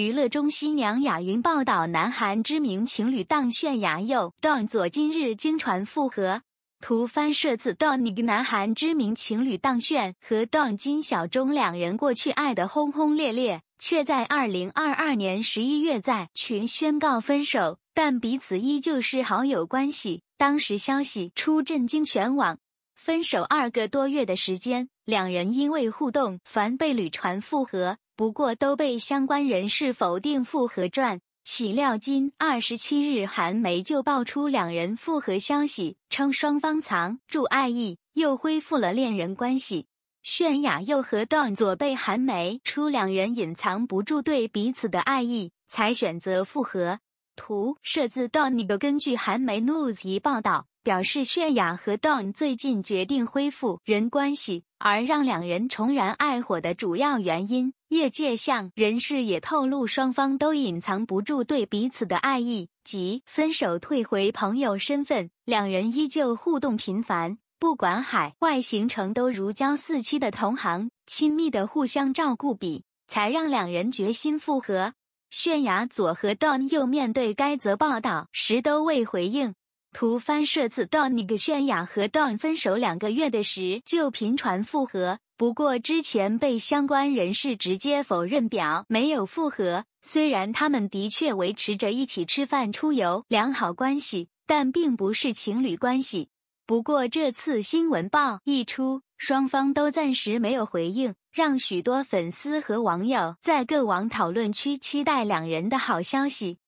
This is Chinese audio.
娱乐中心娘雅云报道：南韩知名情侣档泫雅佑、d o n 左今日经传复合。图翻摄自 Dong。南韩知名情侣档泫和 d o n 金小钟两人过去爱得轰轰烈烈，却在2022年11月在群宣告分手，但彼此依旧是好友关系。当时消息出，震惊全网。分手二个多月的时间，两人因为互动，凡被屡传复合，不过都被相关人士否定复合传。岂料今二十七日，韩媒就爆出两人复合消息，称双方藏住爱意，又恢复了恋人关系。泫雅又和 Don 左被韩媒出，两人隐藏不住对彼此的爱意，才选择复合。图摄自 Donny。根据韩媒 News 一报道，表示泫雅和 Don 最近决定恢复人关系，而让两人重燃爱火的主要原因，业界向人士也透露，双方都隐藏不住对彼此的爱意，即分手退回朋友身份，两人依旧互动频繁，不管海外行程都如胶似漆的同行，亲密的互相照顾比，才让两人决心复合。泫雅左和 Don 右面对该则报道时都未回应。图翻摄自 Donny。泫雅和 Don 分手两个月的时就频传复合，不过之前被相关人士直接否认，表没有复合。虽然他们的确维持着一起吃饭、出游良好关系，但并不是情侣关系。不过这次新闻报一出，双方都暂时没有回应，让许多粉丝和网友在各网讨论区期待两人的好消息。